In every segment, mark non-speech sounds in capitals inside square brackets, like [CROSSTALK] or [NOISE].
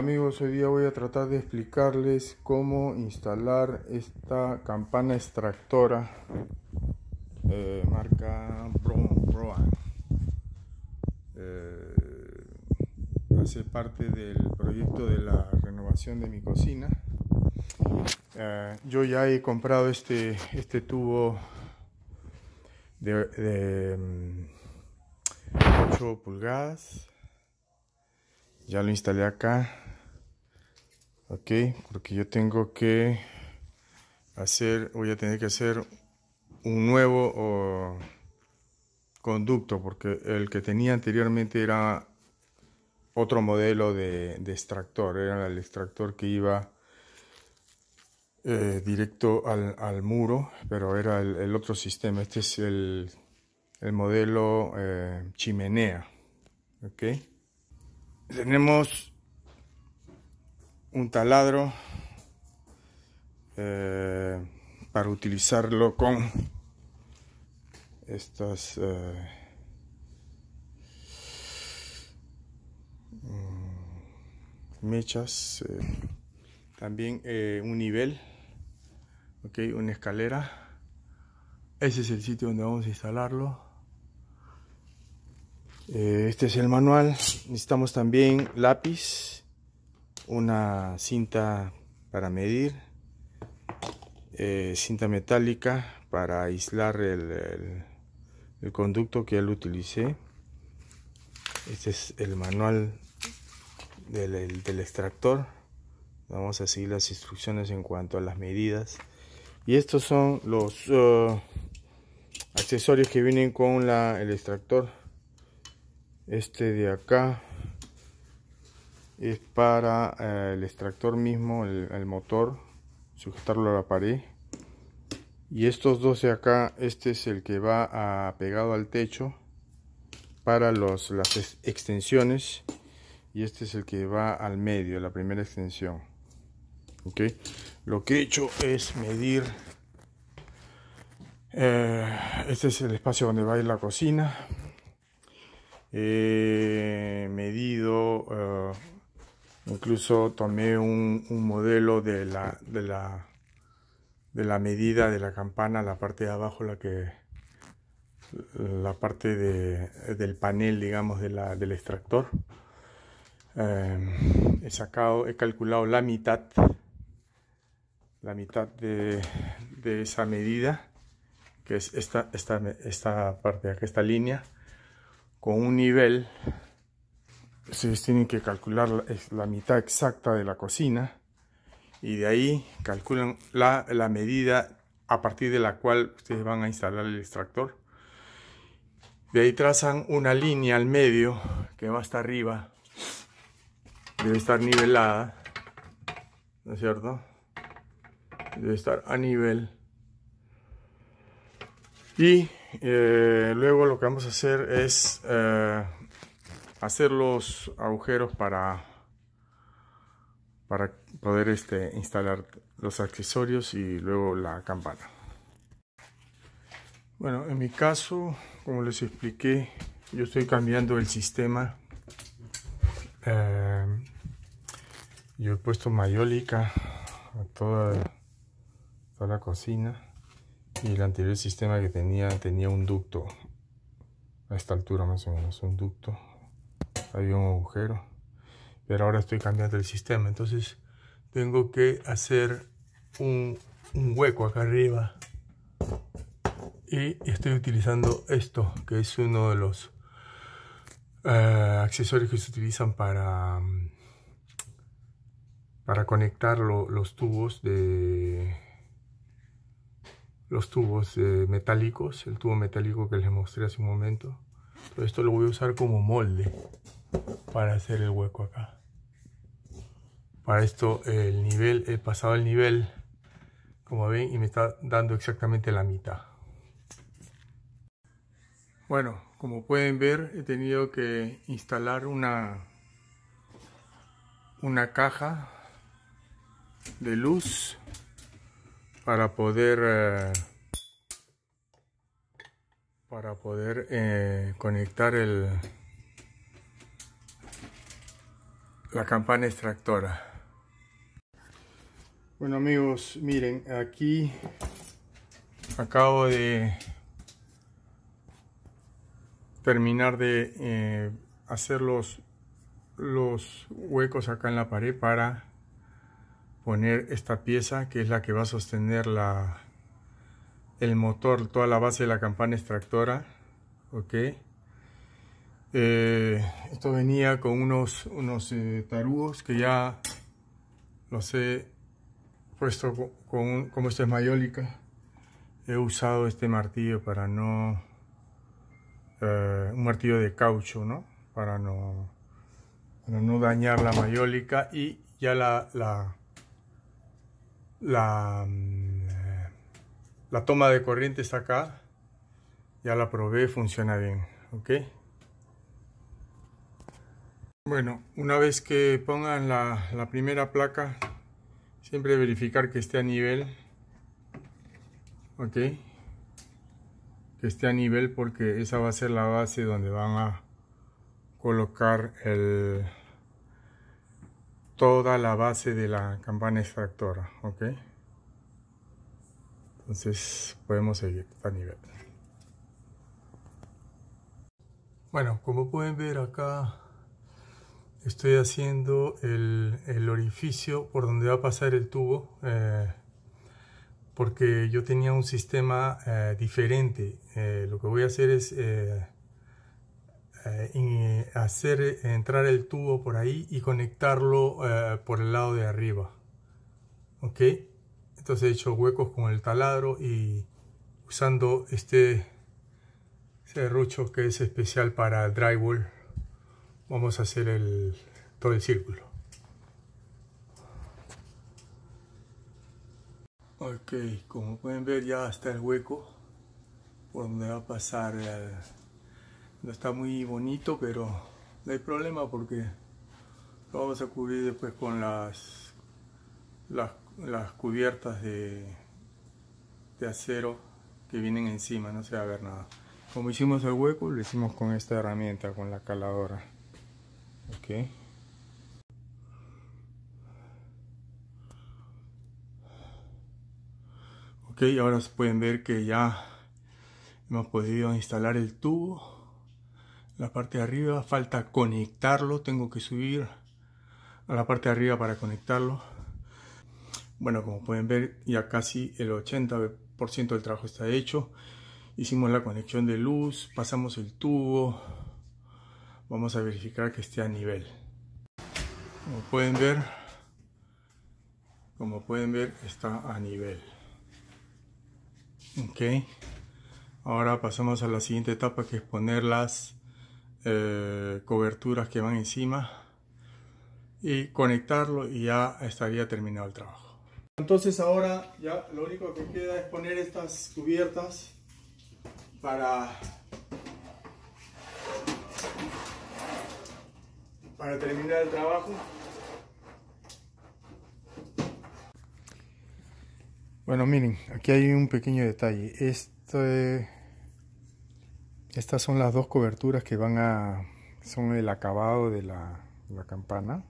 amigos, hoy día voy a tratar de explicarles cómo instalar esta campana extractora eh, marca Proan. Eh, hace parte del proyecto de la renovación de mi cocina. Eh, yo ya he comprado este, este tubo de, de 8 mm, pulgadas ya lo instalé acá ok porque yo tengo que hacer voy a tener que hacer un nuevo conducto porque el que tenía anteriormente era otro modelo de, extractor era el extractor que iba eh, directo al, muro pero era el, otro sistema este es el, modelo eh, chimenea ok tenemos un taladro eh, para utilizarlo con estas eh, mm, mechas eh, también un nivel ok una escalera ese es el sitio donde vamos a instalarlo este es el manual necesitamos también lápiz una cinta para medir, eh, cinta metálica para aislar el, conducto que él lo utilicé. Este es el manual del, extractor. Vamos a seguir las instrucciones en cuanto a las medidas. Y estos son los uh, accesorios que vienen con el extractor. Este de acá es para eh, el extractor mismo, el, motor, sujetarlo a la pared. Y estos dos de acá, este es el que va ah, pegado al techo para las extensiones. Y este es el que va al medio, la primera extensión. ok Lo que he hecho es medir. Eh, este es el espacio donde va a ir la cocina. medido... Eh, Incluso tomé un, modelo de la, medida de la campana, la parte de abajo, la que la parte del panel, digamos, del extractor. Em, he sacado, he calculado la mitad, la mitad de, esa medida, que es esta, esta parte de esta línea, con un nivel ustedes tienen que calcular la mitad exacta de la cocina y de ahí calculan la, medida a partir de la cual ustedes van a instalar el extractor. De ahí trazan una línea al medio que va hasta arriba. Debe estar nivelada, ¿no es cierto? Debe estar a nivel. Y eh, luego lo que vamos a hacer es eh, hacer los agujeros para para poder este, instalar los accesorios y luego la campana bueno en mi caso como les expliqué yo estoy cambiando el sistema eh, yo he puesto mayólica a toda la cocina y el anterior sistema que tenía tenía un ducto a esta altura más o menos un ducto había un agujero pero ahora estoy cambiando el sistema entonces tengo que hacer un, hueco acá arriba y estoy utilizando esto que es uno de los eh, accesorios que se utilizan para mm, para conectar los tubos de los tubos eh, metálicos, el tubo metálico que les mostré hace un momento. esto lo voy a usar como molde para hacer el hueco acá para esto el nivel he pasado el nivel como ven y me está dando exactamente la mitad bueno como pueden ver he tenido que instalar una una caja de luz para poder eh, para poder eh, conectar el la campana extractora. Bueno amigos, miren, aquí acabo de terminar de eh, hacer los, los huecos acá en la pared para poner esta pieza que es la que va a sostener la, el motor, toda la base de la campana extractora. ok eh, esto venía con unos, unos eh, tarugos que ya los he puesto con, como esta es mayólica. He usado este martillo para no... Eh, un martillo de caucho, ¿no? Para no, para no dañar la mayólica y ya la, la, la, mm, la toma de corriente está acá. Ya la probé, funciona bien, ¿ok? Bueno, una vez que pongan la, primera placa, siempre verificar que esté a nivel. Ok. Que esté a nivel porque esa va a ser la base donde van a colocar el, toda la base de la campana extractora. Ok. Entonces podemos seguir a nivel. Bueno, como pueden ver acá estoy haciendo el, orificio por donde va a pasar el tubo eh, porque yo tenía un sistema eh, diferente eh, lo que voy a hacer es hacer entrar el tubo por ahí y conectarlo por el lado de arriba ok entonces he hecho huecos con el taladro y usando este serrucho que es especial para drywall vamos a hacer el, todo el círculo. Ok, como pueden ver ya está el hueco por donde va a pasar. no está muy bonito, pero no hay problema porque lo vamos a cubrir después con las, las, las cubiertas de, de acero que vienen encima, no se va a ver nada. Como hicimos el hueco, lo hicimos con esta herramienta, con la caladora ok ok ahora pueden ver que ya hemos podido instalar el tubo la parte de arriba falta conectarlo tengo que subir a la parte de arriba para conectarlo bueno como pueden ver ya casi el 80% del trabajo está hecho hicimos la conexión de luz pasamos el tubo vamos a verificar que esté a nivel como pueden ver como pueden ver está a nivel ok ahora pasamos a la siguiente etapa que es poner las eh, coberturas que van encima y conectarlo y ya estaría terminado el trabajo entonces ahora ya lo único que queda es poner estas cubiertas para para terminar el trabajo. Bueno, miren, aquí hay un pequeño detalle. Eh, estas son las dos coberturas que van a... son el acabado de la, la campana.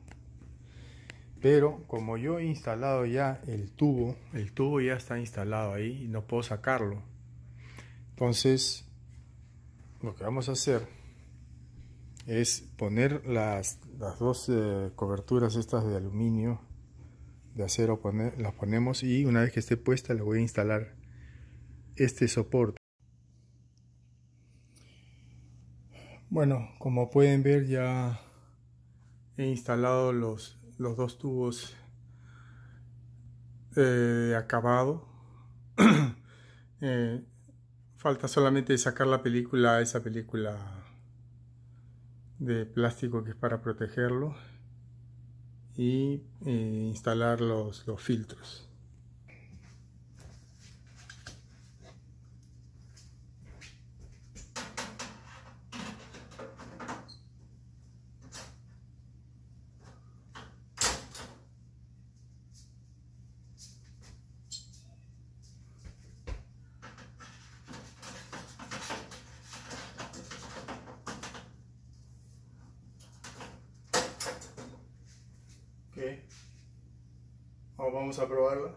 Pero como yo he instalado ya el tubo, el tubo ya está instalado ahí y no puedo sacarlo. Entonces, lo que vamos a hacer es poner las, dos eh, coberturas estas de aluminio de acero poner, las ponemos y una vez que esté puesta le voy a instalar este soporte bueno como pueden ver ya he instalado los, los dos tubos eh, acabado [CLEARS THROAT] eh, falta solamente sacar la película esa película de plástico que es para protegerlo y eh, instalar los filtros. Vamos a probarla.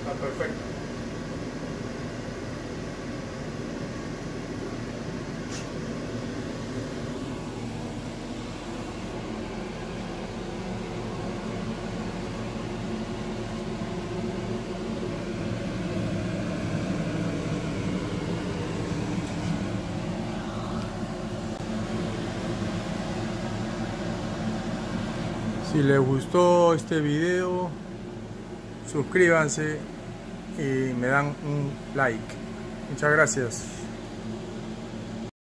Está perfecto. Si les gustó este video, suscríbanse y me dan un like. Muchas gracias.